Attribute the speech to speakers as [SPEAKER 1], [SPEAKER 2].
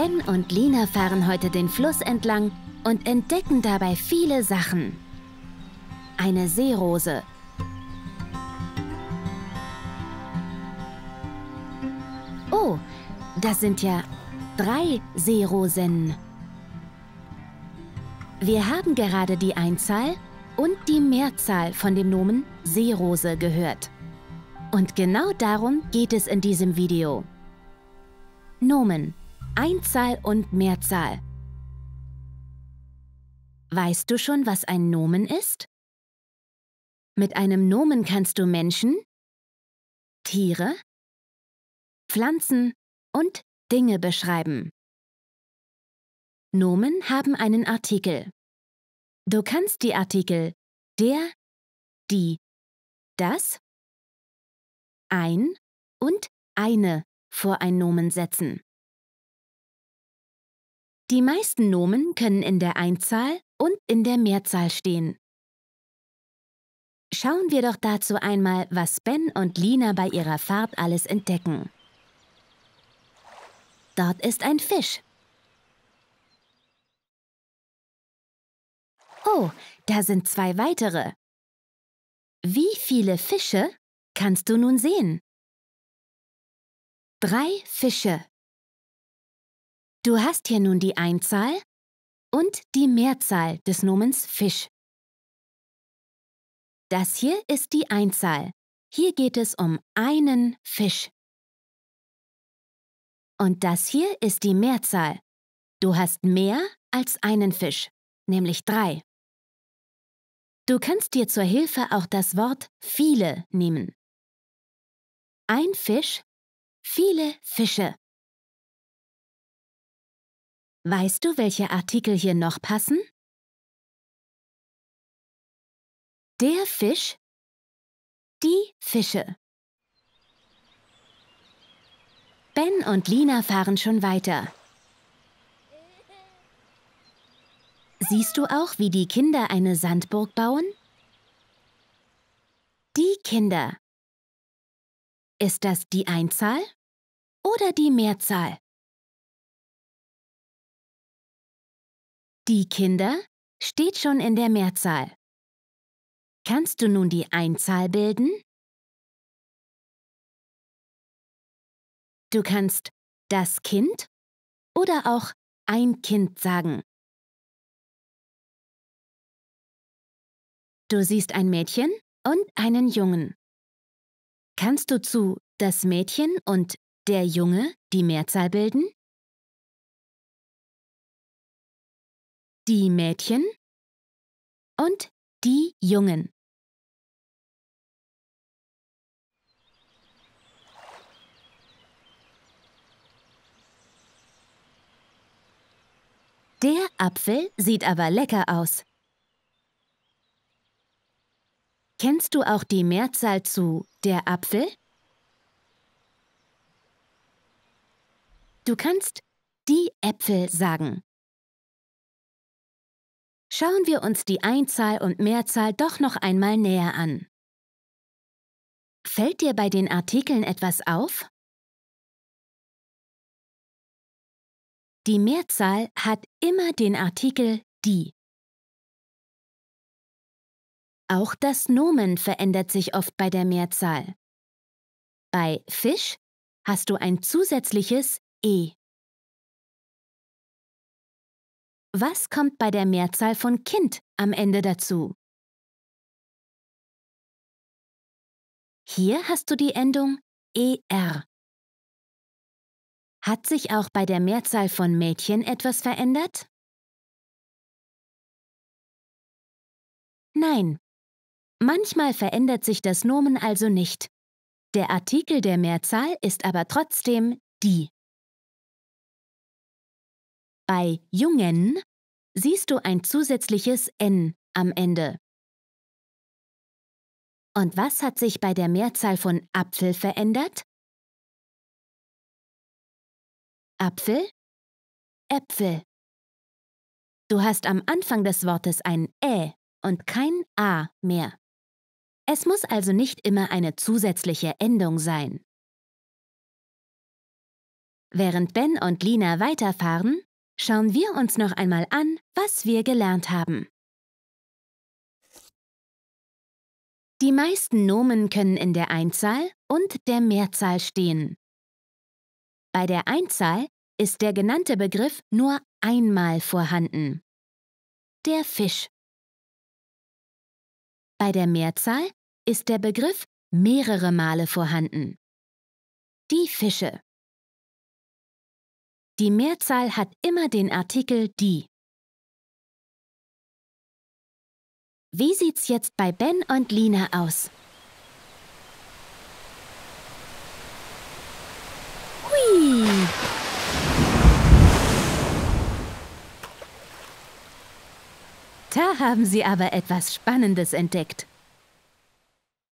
[SPEAKER 1] Ben und Lina fahren heute den Fluss entlang und entdecken dabei viele Sachen. Eine Seerose. Oh, das sind ja drei Seerosen. Wir haben gerade die Einzahl und die Mehrzahl von dem Nomen Seerose gehört. Und genau darum geht es in diesem Video. Nomen Einzahl und Mehrzahl.
[SPEAKER 2] Weißt du schon, was ein Nomen ist? Mit einem Nomen kannst du Menschen, Tiere, Pflanzen und Dinge beschreiben. Nomen haben einen Artikel. Du kannst die Artikel der, die, das, ein und eine vor ein Nomen setzen. Die meisten Nomen können in der Einzahl und in der Mehrzahl stehen. Schauen wir doch dazu einmal,
[SPEAKER 1] was Ben und Lina bei ihrer Fahrt alles entdecken.
[SPEAKER 2] Dort ist ein Fisch. Oh, da sind zwei weitere. Wie viele Fische kannst du nun sehen? Drei Fische. Du hast hier nun die Einzahl und die Mehrzahl des Nomens Fisch. Das hier ist die Einzahl. Hier geht es um einen Fisch. Und das hier ist die Mehrzahl. Du hast mehr als einen Fisch, nämlich drei. Du kannst dir zur Hilfe auch das Wort viele nehmen. Ein Fisch, viele Fische. Weißt du, welche Artikel hier noch passen? Der Fisch, die Fische. Ben und Lina fahren
[SPEAKER 1] schon weiter. Siehst du auch, wie die Kinder eine Sandburg bauen? Die Kinder.
[SPEAKER 2] Ist das die Einzahl oder die Mehrzahl? Die Kinder steht schon in der Mehrzahl. Kannst du nun die Einzahl bilden? Du kannst das Kind oder auch ein Kind sagen. Du siehst ein Mädchen und einen Jungen. Kannst du zu das Mädchen und der Junge die Mehrzahl bilden? die Mädchen und die Jungen.
[SPEAKER 1] Der Apfel sieht aber lecker aus. Kennst du auch die Mehrzahl zu
[SPEAKER 2] der Apfel? Du kannst die Äpfel sagen. Schauen wir uns die Einzahl und Mehrzahl doch noch einmal näher an. Fällt dir bei den Artikeln etwas auf? Die Mehrzahl hat immer den Artikel die. Auch das Nomen verändert sich oft bei der Mehrzahl. Bei Fisch hast du ein zusätzliches e. Was kommt bei der Mehrzahl von Kind am Ende dazu? Hier hast du die Endung er. Hat sich auch bei der Mehrzahl von Mädchen etwas verändert? Nein. Manchmal verändert sich das Nomen also nicht. Der Artikel der Mehrzahl ist aber trotzdem die. Bei Jungen siehst du ein zusätzliches n am Ende. Und was hat sich bei der Mehrzahl von Apfel verändert? Apfel, Äpfel. Du hast am Anfang des Wortes ein Ä und kein A mehr. Es muss also nicht immer eine zusätzliche Endung sein. Während Ben und Lina weiterfahren, Schauen wir uns noch einmal an, was wir gelernt haben. Die meisten Nomen können in der Einzahl und der Mehrzahl stehen. Bei der Einzahl ist der genannte Begriff nur einmal vorhanden. Der Fisch. Bei der Mehrzahl ist der Begriff mehrere Male vorhanden. Die Fische. Die Mehrzahl hat immer den Artikel die. Wie sieht's jetzt bei Ben und Lina aus?
[SPEAKER 1] Hui! Da haben sie aber etwas Spannendes entdeckt.